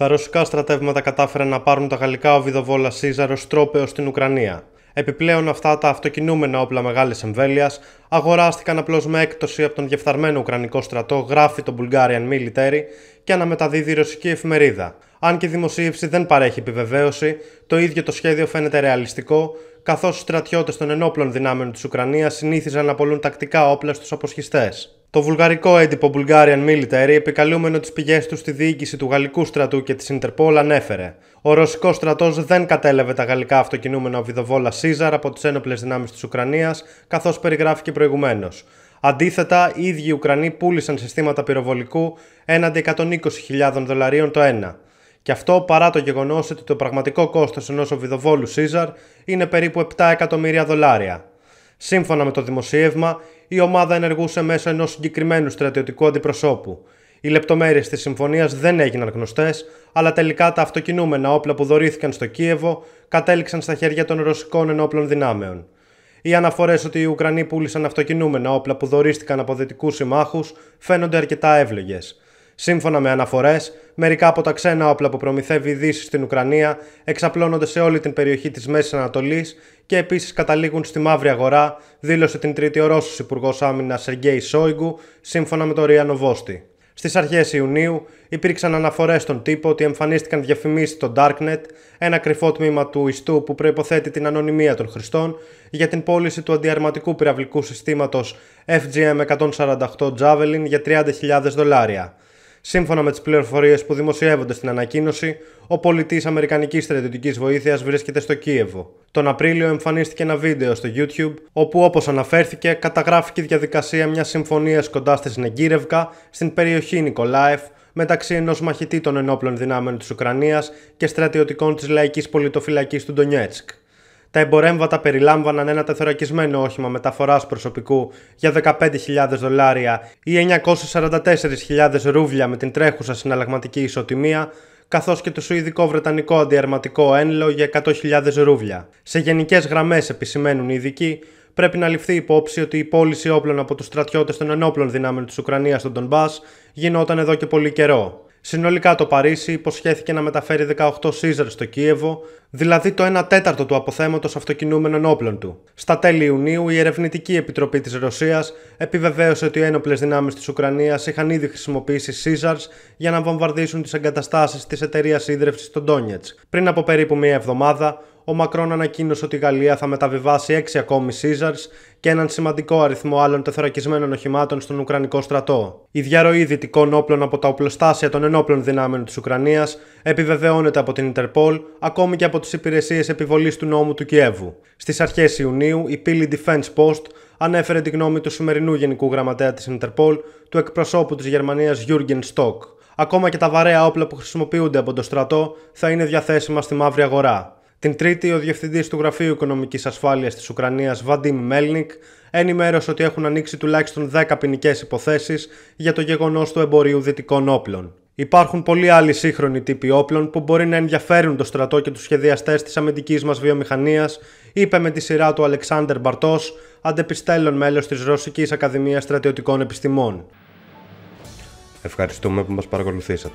Τα ρωσικά στρατεύματα κατάφεραν να πάρουν τα γαλλικά οβιδοβόλα Σίζαρο στρόπεο στην Ουκρανία. Επιπλέον, αυτά τα αυτοκινούμενα όπλα μεγάλης εμβέλειας αγοράστηκαν απλώς με έκπτωση από τον διεφθαρμένο Ουκρανικό στρατό, γράφει το Bulgarian Military και αναμεταδίδει η ρωσική εφημερίδα. Αν και η δημοσίευση δεν παρέχει επιβεβαίωση, το ίδιο το σχέδιο φαίνεται ρεαλιστικό, καθώς οι στρατιώτες των ενόπλων δυνάμεων της Ουκρανίας συνήθιζαν να απολούν τακτικά όπλα στους αποσχιστές. Το βουλγαρικό έντυπο Bulgarian Military, επικαλούμενο τις πηγές του στη διοίκηση του Γαλλικού στρατού και της Interpol, ανέφερε: Ο ρωσικός στρατός δεν κατέλαβε τα γαλλικά αυτοκινούμενα οβιδοβόλα Σίζαρ από τις ένοπλες δυνάμεις της Ουκρανίας, καθώς περιγράφηκε προηγουμένως. Αντίθετα, οι ίδιοι Ουκρανοί πούλησαν συστήματα πυροβολικού έναντι 120.000 δολαρίων το ένα. Και αυτό παρά το γεγονός ότι το πραγματικό κόστος ενός οβιδοβόλου Σίζαρ είναι περίπου 7 εκατομμύρια δολάρια. Σύμφωνα με το δημοσίευμα, η ομάδα ενεργούσε μέσω ενός συγκεκριμένου στρατιωτικού αντιπροσώπου. Οι λεπτομέρειες της συμφωνίας δεν έγιναν γνωστές, αλλά τελικά τα αυτοκινούμενα όπλα που δωρήθηκαν στο Κίεβο κατέληξαν στα χέρια των ρωσικών ενόπλων δυνάμεων. Οι αναφορές ότι οι Ουκρανοί πούλησαν αυτοκινούμενα όπλα που δωρίστηκαν από δυτικούς συμμάχους φαίνονται αρκετά εύλογες. Σύμφωνα με αναφορές, μερικά από τα ξένα όπλα που προμηθεύει η Δύση στην Ουκρανία εξαπλώνονται σε όλη την περιοχή της Μέσης Ανατολής και επίσης καταλήγουν στη μαύρη αγορά, δήλωσε την Τρίτη ο Ρώσος Υπουργός Άμυνας Σεργέη Σόιγκου, σύμφωνα με το Ρία Νοβόστη. Στις αρχές Ιουνίου υπήρξαν αναφορές στον τύπο ότι εμφανίστηκαν διαφημίσεις στο Darknet, ένα κρυφό τμήμα του ιστού που προποθέτει την ανωνυμία των χρηστών, για την πώληση του αντιαρματικού πυραυλικού συστήματος FGM 148 Javelin για 30.000 δολάρια. Σύμφωνα με τις πληροφορίες που δημοσιεύονται στην ανακοίνωση, ο πολιτής Αμερικανικής στρατιωτικής βοήθειας βρίσκεται στο Κίεβο. Τον Απρίλιο εμφανίστηκε ένα βίντεο στο YouTube, όπου όπως αναφέρθηκε, καταγράφηκε η διαδικασία μιας συμφωνίας κοντά στη Σνεγκύρευκα, στην περιοχή Νικολάεφ, μεταξύ ενός μαχητή των ενόπλων δυνάμεων της Ουκρανίας και στρατιωτικών της λαϊκής πολιτοφυλακής του Ντονιέτσκ. Τα εμπορέμβατα περιλάμβαναν ένα τεθωρακισμένο όχημα μεταφοράς προσωπικού για 15.000 δολάρια ή 944.000 ρούβλια με την τρέχουσα συναλλαγματική ισοτιμία, καθώς και το σουηδικό-βρετανικό αντιαρματικό ένλο για 100.000 ρούβλια. Σε γενικές γραμμές, επισημαίνουν οι ειδικοί, πρέπει να ληφθεί υπόψη ότι η πώληση όπλων από τους στρατιώτες των ενόπλων δυνάμεων της Ουκρανίας στον Ντομπά γινόταν εδώ και πολύ καιρό. Συνολικά το Παρίσι υποσχέθηκε να μεταφέρει 18 Σίζερ στο Κίεβο, δηλαδή το 1 τέταρτο του αποθέματος αυτοκινούμενων όπλων του. Στα τέλη Ιουνίου, η Ερευνητική Επιτροπή της Ρωσίας επιβεβαίωσε ότι οι ένοπλες δυνάμεις της Ουκρανίας είχαν ήδη χρησιμοποιήσει Σίζερ για να βομβαρδίσουν τις εγκαταστάσεις της εταιρείας ίδρυυσης των Ντόνιετ. Πριν από περίπου μία εβδομάδα, ο Μακρόν ανακοίνωσε ότι η Γαλλία θα μεταβιβάσει έξι ακόμη Caesars και έναν σημαντικό αριθμό άλλων τεθωρακισμένων οχημάτων στον Ουκρανικό στρατό. Η διαρροή δυτικών όπλων από τα οπλοστάσια των ενόπλων δυνάμεων της Ουκρανίας επιβεβαιώνεται από την Ιντερπολ ακόμη και από τις υπηρεσίες επιβολής του νόμου του Κιέβου. Στις αρχές Ιουνίου, η πύλη Defense Post ανέφερε τη γνώμη του σημερινού Γενικού Γραμματέα της Ιντερπολ, του εκπροσώπου της Γερμανίας Jurgen Στοκ. Ακόμα και τα βαρέα όπλα που χρησιμοποιούνται από το στρατό θα είναι διαθέσιμα στη μαύρη αγορά. Την Τρίτη, ο Διευθυντής του Γραφείου Οικονομικής Ασφάλειας της Ουκρανίας, Βαντίμ Μέλνικ, ενημέρωσε ότι έχουν ανοίξει τουλάχιστον 10 ποινικές υποθέσεις για το γεγονός του εμπορίου δυτικών όπλων. Υπάρχουν πολλοί άλλοι σύγχρονοι τύποι όπλων που μπορεί να ενδιαφέρουν το στρατό και τους σχεδιαστές της αμυντικής μας βιομηχανίας, είπε με τη σειρά του Αλεξάνδρ Μπαρτό, αντεπιστέλων μέλος της Ρωσικής Ακαδημίας Στρατιωτικών Επιστημών. Ευχαριστούμε που μας παρακολουθήσατε.